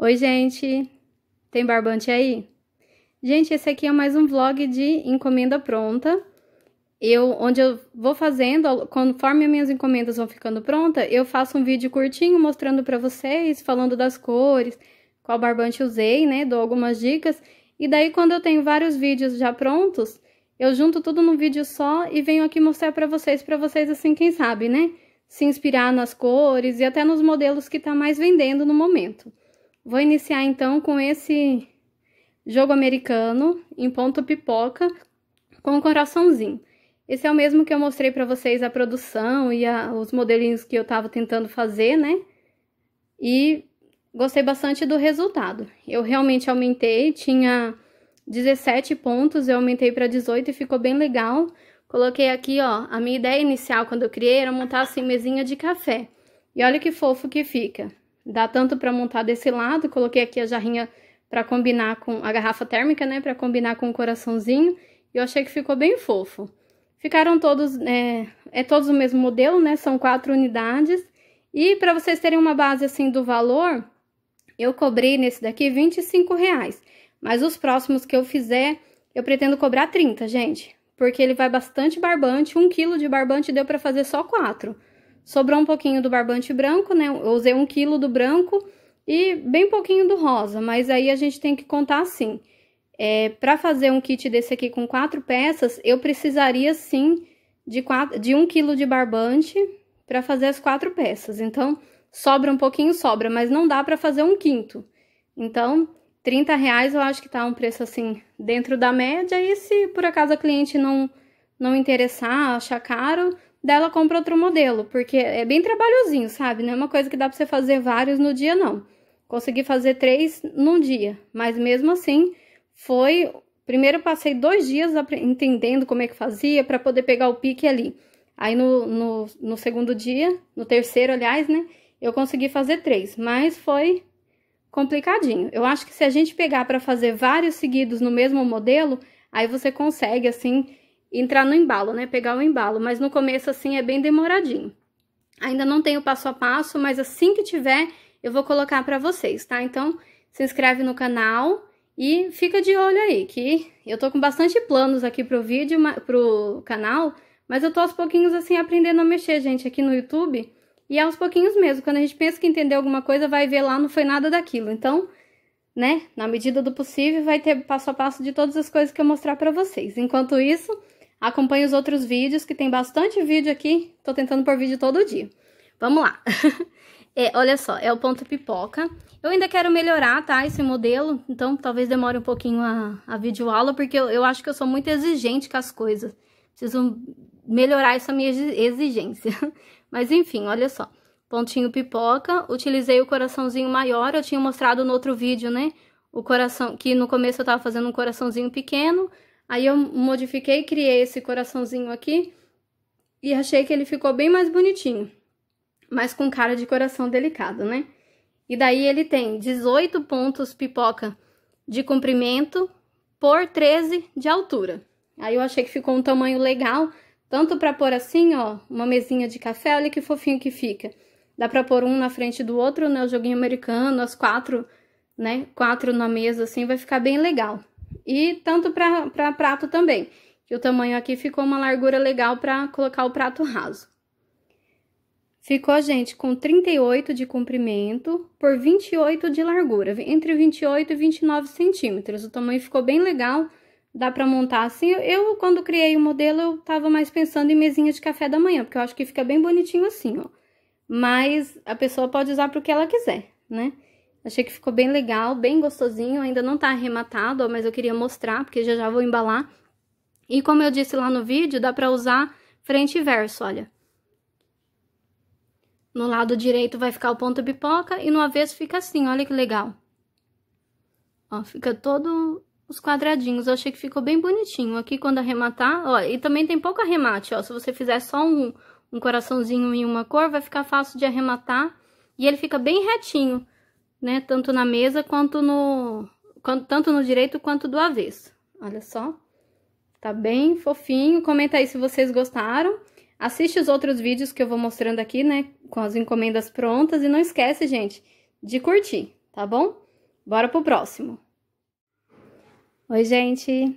Oi, gente! Tem barbante aí? Gente, esse aqui é mais um vlog de encomenda pronta. Eu, onde eu vou fazendo, conforme as minhas encomendas vão ficando pronta, eu faço um vídeo curtinho mostrando para vocês, falando das cores, qual barbante usei, né? Dou algumas dicas. E daí, quando eu tenho vários vídeos já prontos, eu junto tudo num vídeo só e venho aqui mostrar para vocês, para vocês assim, quem sabe, né? Se inspirar nas cores e até nos modelos que tá mais vendendo no momento. Vou iniciar então com esse jogo americano em ponto pipoca com um coraçãozinho. Esse é o mesmo que eu mostrei para vocês a produção e a, os modelinhos que eu estava tentando fazer, né? E gostei bastante do resultado. Eu realmente aumentei, tinha 17 pontos, eu aumentei para 18 e ficou bem legal. Coloquei aqui, ó, a minha ideia inicial quando eu criei era montar assim mesinha de café. E olha que fofo que fica. Dá tanto para montar desse lado, coloquei aqui a jarrinha para combinar com a garrafa térmica, né, para combinar com o coraçãozinho, e eu achei que ficou bem fofo. Ficaram todos, é, é todos o mesmo modelo, né, são quatro unidades, e para vocês terem uma base, assim, do valor, eu cobrei nesse daqui 25 reais, mas os próximos que eu fizer, eu pretendo cobrar 30, gente, porque ele vai bastante barbante, um quilo de barbante deu para fazer só quatro, Sobrou um pouquinho do barbante branco, né? Eu usei um quilo do branco e bem pouquinho do rosa, mas aí a gente tem que contar assim. É, para fazer um kit desse aqui com quatro peças, eu precisaria sim de, quatro, de um quilo de barbante para fazer as quatro peças. Então, sobra um pouquinho, sobra, mas não dá para fazer um quinto. Então, 30 reais eu acho que tá um preço assim dentro da média. E se por acaso a cliente não, não interessar, achar caro, dela compra outro modelo, porque é bem trabalhosinho, sabe? Não é uma coisa que dá pra você fazer vários no dia, não. Consegui fazer três num dia, mas mesmo assim foi. Primeiro passei dois dias entendendo como é que fazia para poder pegar o pique ali. Aí no, no, no segundo dia, no terceiro, aliás, né? Eu consegui fazer três, mas foi complicadinho. Eu acho que se a gente pegar para fazer vários seguidos no mesmo modelo, aí você consegue, assim, entrar no embalo, né? Pegar o embalo, mas no começo assim é bem demoradinho. Ainda não tenho passo a passo, mas assim que tiver, eu vou colocar para vocês, tá? Então, se inscreve no canal e fica de olho aí, que eu tô com bastante planos aqui pro vídeo, pro canal, mas eu tô aos pouquinhos assim aprendendo a mexer, gente, aqui no YouTube. E aos pouquinhos mesmo, quando a gente pensa que entendeu alguma coisa, vai ver lá, não foi nada daquilo. Então, né, na medida do possível, vai ter passo a passo de todas as coisas que eu mostrar para vocês. Enquanto isso, Acompanhe os outros vídeos, que tem bastante vídeo aqui. Tô tentando por vídeo todo dia. Vamos lá. é, olha só, é o ponto pipoca. Eu ainda quero melhorar, tá, esse modelo. Então, talvez demore um pouquinho a, a videoaula, porque eu, eu acho que eu sou muito exigente com as coisas. Preciso melhorar essa minha exigência. Mas, enfim, olha só. Pontinho pipoca. Utilizei o coraçãozinho maior. Eu tinha mostrado no outro vídeo, né? O coração, que no começo eu tava fazendo um coraçãozinho pequeno. Aí eu modifiquei, criei esse coraçãozinho aqui e achei que ele ficou bem mais bonitinho, mas com cara de coração delicado, né? E daí ele tem 18 pontos pipoca de comprimento por 13 de altura. Aí eu achei que ficou um tamanho legal, tanto para pôr assim, ó, uma mesinha de café, olha que fofinho que fica. Dá para pôr um na frente do outro, né, o joguinho americano, as quatro, né, quatro na mesa assim, vai ficar bem legal e tanto para prato também. E o tamanho aqui ficou uma largura legal para colocar o prato raso. Ficou, gente, com 38 de comprimento por 28 de largura, entre 28 e 29 centímetros. O tamanho ficou bem legal, dá para montar assim. Eu, quando criei o modelo, eu tava mais pensando em mesinha de café da manhã, porque eu acho que fica bem bonitinho assim, ó. Mas a pessoa pode usar para o que ela quiser, né? Achei que ficou bem legal, bem gostosinho, ainda não tá arrematado, mas eu queria mostrar, porque já já vou embalar. E como eu disse lá no vídeo, dá pra usar frente e verso, olha. No lado direito vai ficar o ponto pipoca e no avesso fica assim, olha que legal. Ó, fica todo os quadradinhos, eu achei que ficou bem bonitinho. Aqui quando arrematar, ó, e também tem pouco arremate, ó, se você fizer só um, um coraçãozinho em uma cor, vai ficar fácil de arrematar. E ele fica bem retinho né? Tanto na mesa quanto no tanto no direito quanto do avesso. Olha só. Tá bem fofinho. Comenta aí se vocês gostaram. Assiste os outros vídeos que eu vou mostrando aqui, né? Com as encomendas prontas. E não esquece, gente, de curtir, tá bom? Bora pro próximo. Oi, gente.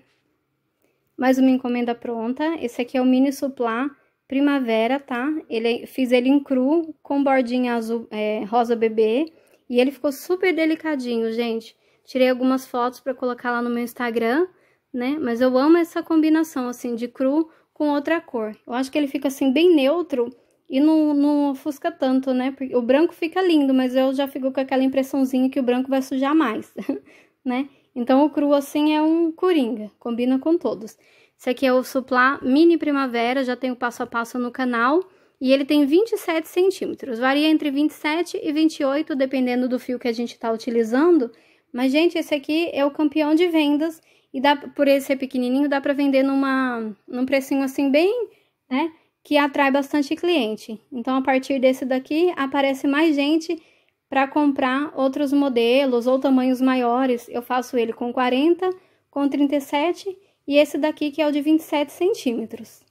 Mais uma encomenda pronta. Esse aqui é o mini suplá primavera, tá? Ele, fiz ele em cru, com bordinha azul, é, rosa bebê e ele ficou super delicadinho, gente. Tirei algumas fotos para colocar lá no meu Instagram, né? Mas eu amo essa combinação, assim, de cru com outra cor. Eu acho que ele fica, assim, bem neutro e não, não ofusca tanto, né? Porque o branco fica lindo, mas eu já fico com aquela impressãozinha que o branco vai sujar mais, né? Então, o cru, assim, é um coringa, combina com todos. Esse aqui é o Suplá Mini Primavera, já tem o passo a passo no canal e ele tem 27 centímetros, varia entre 27 e 28, dependendo do fio que a gente está utilizando. Mas, gente, esse aqui é o campeão de vendas e dá, por ele ser pequenininho, dá para vender numa, num precinho assim bem, né, que atrai bastante cliente. Então, a partir desse daqui, aparece mais gente para comprar outros modelos ou tamanhos maiores. Eu faço ele com 40, com 37 e esse daqui que é o de 27 centímetros.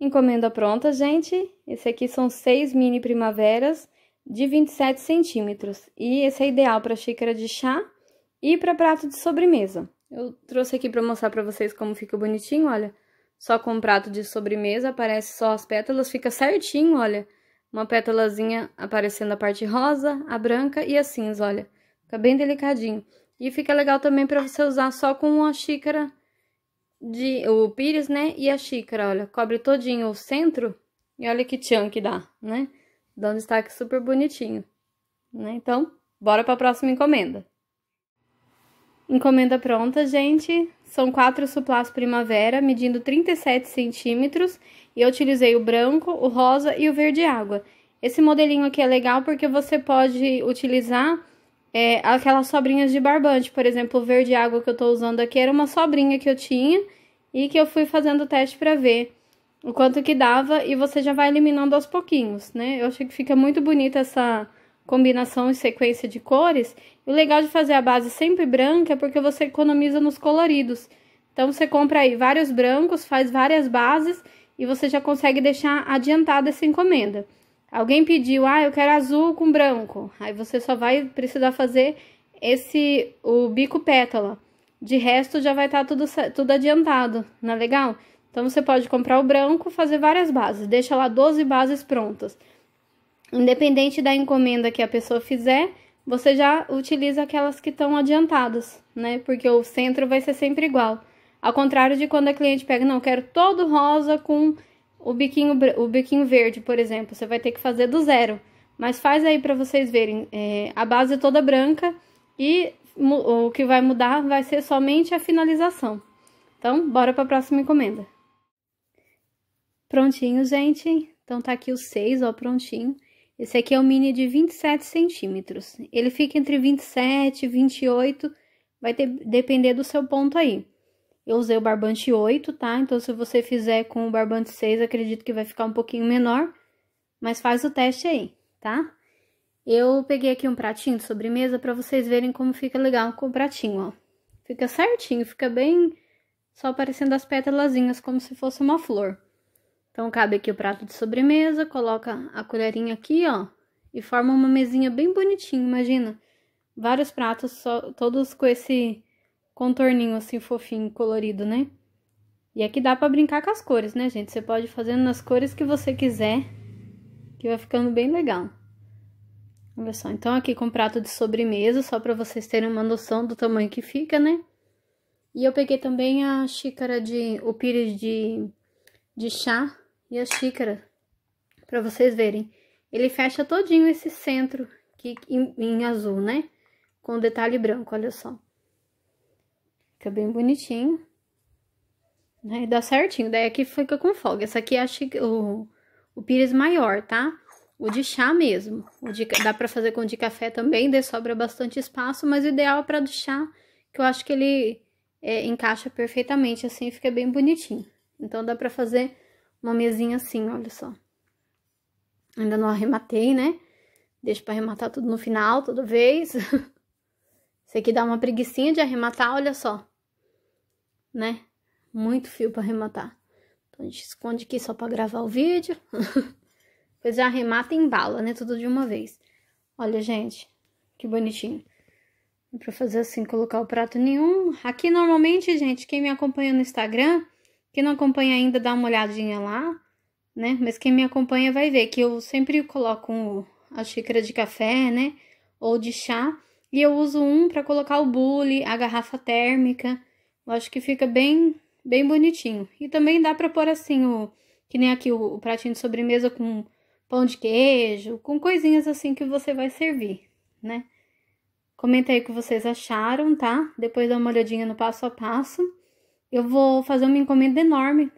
Encomenda pronta, gente. Esse aqui são seis mini primaveras de 27 centímetros. E esse é ideal para xícara de chá e para prato de sobremesa. Eu trouxe aqui para mostrar para vocês como fica bonitinho, olha. Só com um prato de sobremesa, aparece só as pétalas, fica certinho, olha. Uma pétalazinha aparecendo a parte rosa, a branca e a cinza, olha. Fica bem delicadinho. E fica legal também para você usar só com uma xícara de o pires, né? E a xícara, olha, cobre todinho o centro. E olha que tchan que dá, né? Dá um destaque super bonitinho, né? Então, bora para a próxima encomenda. Encomenda pronta, gente. São quatro suplás primavera, medindo 37 centímetros. E eu utilizei o branco, o rosa e o verde água. Esse modelinho aqui é legal porque você pode utilizar é, aquelas sobrinhas de barbante, por exemplo, o verde água que eu estou usando aqui era uma sobrinha que eu tinha e que eu fui fazendo o teste para ver o quanto que dava e você já vai eliminando aos pouquinhos, né? Eu achei que fica muito bonita essa combinação e sequência de cores. O legal de fazer a base sempre branca é porque você economiza nos coloridos. Então você compra aí vários brancos, faz várias bases e você já consegue deixar adiantada essa encomenda. Alguém pediu, ah, eu quero azul com branco. Aí você só vai precisar fazer esse, o bico pétala. De resto, já vai estar tá tudo, tudo adiantado, não é legal? Então, você pode comprar o branco, fazer várias bases. Deixa lá 12 bases prontas. Independente da encomenda que a pessoa fizer, você já utiliza aquelas que estão adiantadas, né? Porque o centro vai ser sempre igual. Ao contrário de quando a cliente pega, não, quero todo rosa com o biquinho, o biquinho verde, por exemplo, você vai ter que fazer do zero. Mas faz aí para vocês verem é, a base é toda branca e o que vai mudar vai ser somente a finalização. Então, bora para a próxima encomenda. Prontinho, gente. Então, tá aqui o 6, ó, prontinho. Esse aqui é o mini de 27 centímetros. Ele fica entre 27 e 28, vai ter, depender do seu ponto aí. Eu usei o barbante 8, tá? Então, se você fizer com o barbante 6, acredito que vai ficar um pouquinho menor. Mas faz o teste aí, tá? Eu peguei aqui um pratinho de sobremesa para vocês verem como fica legal com o pratinho, ó. Fica certinho, fica bem só parecendo as pétalazinhas, como se fosse uma flor. Então, cabe aqui o prato de sobremesa, coloca a colherinha aqui, ó, e forma uma mesinha bem bonitinha, imagina. Vários pratos, só, todos com esse contorninho assim fofinho, colorido, né? E aqui dá pra brincar com as cores, né, gente? Você pode ir fazendo nas cores que você quiser, que vai ficando bem legal. Olha só, então aqui com prato de sobremesa, só pra vocês terem uma noção do tamanho que fica, né? E eu peguei também a xícara de... o pires de, de chá e a xícara, pra vocês verem. Ele fecha todinho esse centro aqui em, em azul, né? Com detalhe branco, olha só. Fica bem bonitinho. Né? E dá certinho. Daí aqui é fica com folga. Essa aqui acho que o, o pires maior, tá? O de chá mesmo. O de, dá pra fazer com o de café também, daí sobra bastante espaço, mas o ideal é pra do chá, que eu acho que ele é, encaixa perfeitamente, assim, fica bem bonitinho. Então dá pra fazer uma mesinha assim, olha só. Ainda não arrematei, né? Deixo pra arrematar tudo no final, toda vez. Esse aqui dá uma preguiçinha de arrematar, olha só né? Muito fio para arrematar. Então a gente esconde aqui só para gravar o vídeo. Depois já arremata e embala, né? Tudo de uma vez. Olha, gente, que bonitinho. para fazer assim, colocar o prato nenhum. Aqui, normalmente, gente, quem me acompanha no Instagram, quem não acompanha ainda, dá uma olhadinha lá, né? Mas quem me acompanha vai ver que eu sempre coloco a xícara de café, né? Ou de chá. E eu uso um para colocar o bule, a garrafa térmica, eu acho que fica bem, bem bonitinho. E também dá pra pôr assim, o, que nem aqui o, o pratinho de sobremesa com pão de queijo, com coisinhas assim que você vai servir, né? Comenta aí o que vocês acharam, tá? Depois dá uma olhadinha no passo a passo. Eu vou fazer uma encomenda enorme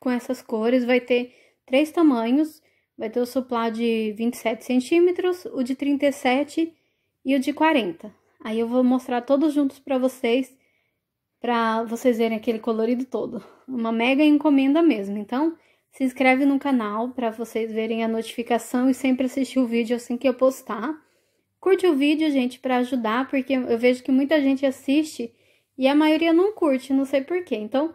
com essas cores. Vai ter três tamanhos. Vai ter o suplá de 27 centímetros, o de 37 e o de 40. Aí eu vou mostrar todos juntos para vocês para vocês verem aquele colorido todo. Uma mega encomenda mesmo. Então, se inscreve no canal para vocês verem a notificação e sempre assistir o vídeo assim que eu postar. Curte o vídeo, gente, para ajudar, porque eu vejo que muita gente assiste e a maioria não curte, não sei porquê. Então,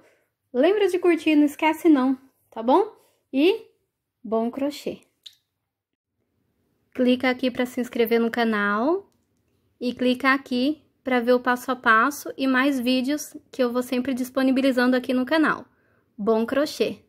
lembra de curtir, não esquece não, tá bom? E bom crochê! Clica aqui para se inscrever no canal e clica aqui para ver o passo a passo e mais vídeos que eu vou sempre disponibilizando aqui no canal. Bom crochê!